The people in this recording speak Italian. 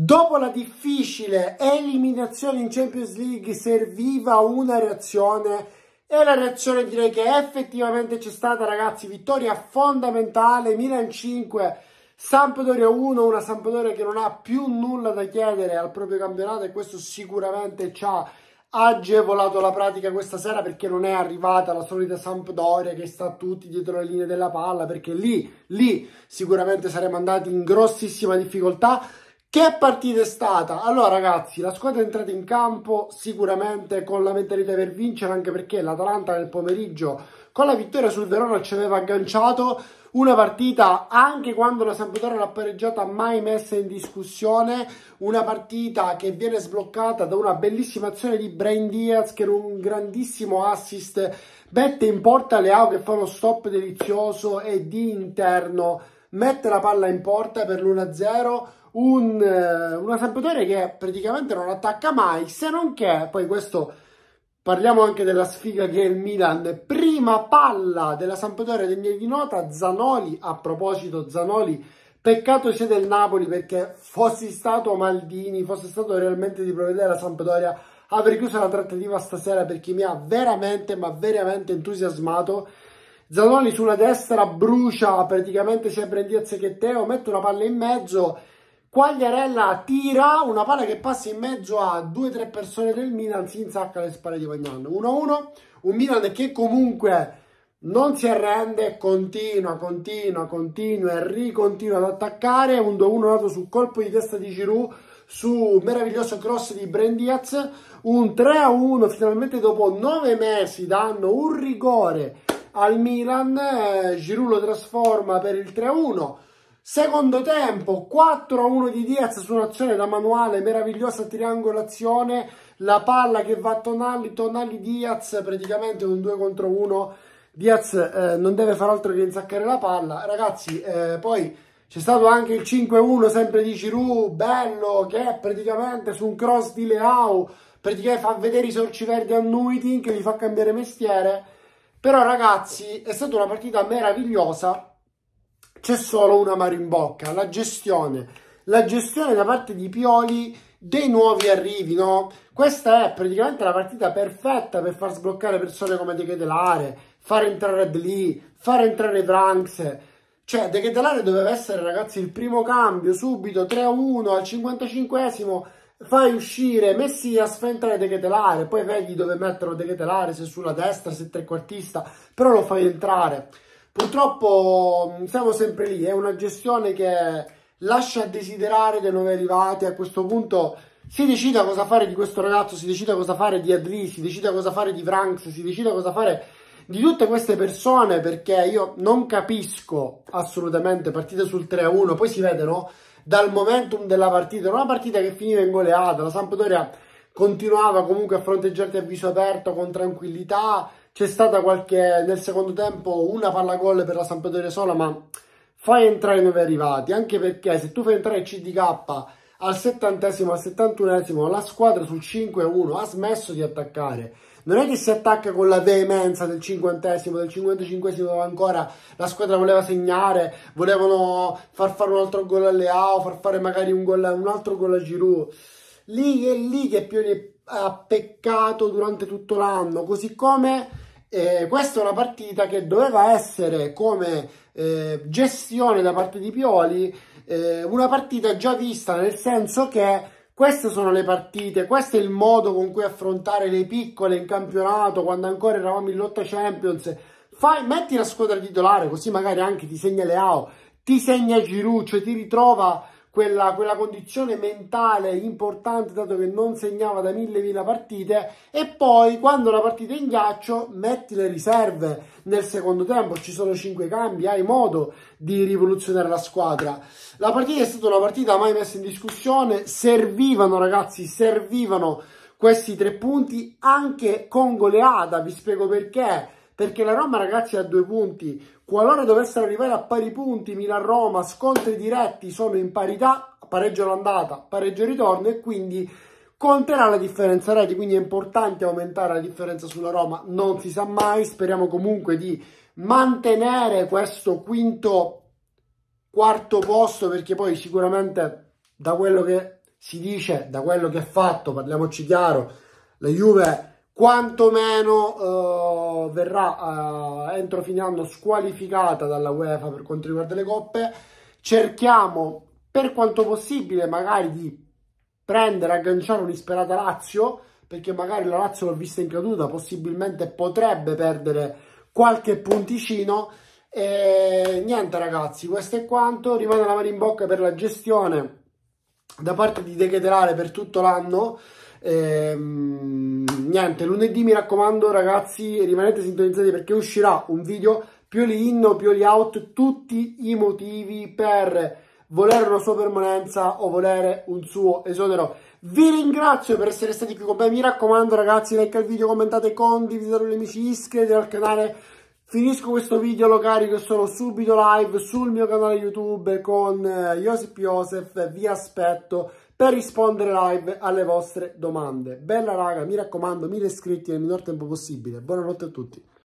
Dopo la difficile eliminazione in Champions League serviva una reazione e la reazione direi che effettivamente c'è stata ragazzi, vittoria fondamentale, Milan 5, Sampdoria 1, una Sampdoria che non ha più nulla da chiedere al proprio campionato e questo sicuramente ci ha agevolato la pratica questa sera perché non è arrivata la solita Sampdoria che sta tutti dietro le linee della palla perché lì, lì sicuramente saremmo andati in grossissima difficoltà che partita è stata? Allora ragazzi, la squadra è entrata in campo sicuramente con la mentalità per vincere, anche perché l'Atalanta nel pomeriggio con la vittoria sul Verona ci aveva agganciato una partita anche quando la Sampdoria l'ha pareggiata mai messa in discussione una partita che viene sbloccata da una bellissima azione di Brain Diaz che era un grandissimo assist mette in porta Leao che fa uno stop delizioso e di interno mette la palla in porta per l'1-0, un, eh, una Sampdoria che praticamente non attacca mai, se non che, poi questo parliamo anche della sfiga che è il Milan, prima palla della Sampdoria degna di nota, Zanoli, a proposito Zanoli, Peccato sia del Napoli perché fossi stato Maldini, fosse stato realmente di provvedere la Sampdoria, avrei chiuso la trattativa stasera perché mi ha veramente, ma veramente entusiasmato Zanoni sulla destra brucia praticamente sia Brendiaz che Teo, mette una palla in mezzo, Quagliarella tira una palla che passa in mezzo a due o tre persone del Milan, si insacca le spalle di Magnan. 1-1, un Milan che comunque non si arrende, continua, continua, continua e ricontinua ad attaccare, un 2-1 nato sul colpo di testa di Giroud, su meraviglioso cross di Brendiaz, un 3-1 finalmente dopo 9 mesi danno un rigore al Milan, eh, Giroud lo trasforma per il 3-1. Secondo tempo, 4-1 di Diaz su un'azione da manuale, meravigliosa triangolazione, la palla che va a Tonali, Tonali Diaz, praticamente un 2 contro 1. Diaz eh, non deve far altro che insaccare la palla. Ragazzi, eh, poi c'è stato anche il 5-1 sempre di Giroud, bello, che è praticamente su un cross di Leao, praticamente fa vedere i sorci verdi a Nuitin che gli fa cambiare mestiere però ragazzi è stata una partita meravigliosa, c'è solo una mare in bocca, la gestione. La gestione da parte di Pioli dei nuovi arrivi, no? Questa è praticamente la partita perfetta per far sbloccare persone come De Ketelare far entrare Dli, far entrare Branks. Cioè, De Ketelare doveva essere, ragazzi, il primo cambio subito, 3-1 al 55esimo fai uscire Messi a sfentare De Ketelare, poi vedi dove mettono De Ketelare, se sulla destra, se trequartista, però lo fai entrare. Purtroppo mm, siamo sempre lì, è una gestione che lascia desiderare dei nuovi arrivati, a questo punto si decida cosa fare di questo ragazzo, si decida cosa fare di Adri, si decida cosa fare di Franks, si decida cosa fare di tutte queste persone perché io non capisco assolutamente partite sul 3-1, poi si vede no? dal momentum della partita. Era una partita che finiva in goleata, la Sampdoria continuava comunque a fronteggiarti a viso aperto con tranquillità. C'è stata qualche, nel secondo tempo, una palla gol per la Sampdoria sola, ma fai entrare i nuovi arrivati, anche perché se tu fai entrare CDK al settantesimo, al settantunesimo, la squadra sul 5-1 ha smesso di attaccare non è che si attacca con la veemenza del cinquantesimo, del cinquantacinquesimo dove ancora la squadra voleva segnare, volevano far fare un altro gol a Leao, far fare magari un, gol, un altro gol a Giroud. Lì è lì che Pioni ha peccato durante tutto l'anno, così come... Eh, questa è una partita che doveva essere come eh, gestione da parte di Pioli eh, una partita già vista nel senso che queste sono le partite, questo è il modo con cui affrontare le piccole in campionato quando ancora eravamo in lotta Champions. Fai, metti la squadra titolare, così magari anche ti segna Leao, ti segna cioè ti ritrova quella, quella, condizione mentale importante dato che non segnava da mille mila partite e poi quando la partita è in ghiaccio metti le riserve nel secondo tempo, ci sono cinque cambi, hai modo di rivoluzionare la squadra. La partita è stata una partita mai messa in discussione, servivano ragazzi, servivano questi tre punti anche con goleada, vi spiego perché perché la Roma ragazzi ha due punti, qualora dovessero arrivare a pari punti Milan-Roma, scontri diretti sono in parità, pareggio l'andata, pareggio ritorno e quindi conterà la differenza reti, quindi è importante aumentare la differenza sulla Roma, non si sa mai, speriamo comunque di mantenere questo quinto, quarto posto, perché poi sicuramente da quello che si dice, da quello che è fatto, parliamoci chiaro, la Juve quantomeno eh, verrà eh, entro fine anno squalificata dalla UEFA per quanto riguarda le coppe. Cerchiamo per quanto possibile magari di prendere, agganciare un'isperata Lazio, perché magari la Lazio l'ho vista in caduta, possibilmente potrebbe perdere qualche punticino. E niente ragazzi, questo è quanto. Rimane la mano in bocca per la gestione da parte di Decheterale per tutto l'anno. Ehm niente, lunedì mi raccomando ragazzi, rimanete sintonizzati perché uscirà un video più Pioli in o Pioli out, tutti i motivi per volere una sua permanenza o volere un suo esonero. Vi ringrazio per essere stati qui con me, mi raccomando ragazzi, like al video, commentate, condividete con gli amici, iscrivetevi al canale Finisco questo video, lo carico e sono subito live sul mio canale YouTube con eh, Josip Josef, vi aspetto per rispondere live alle vostre domande. Bella raga, mi raccomando, mille iscritti nel minor tempo possibile. Buonanotte a tutti.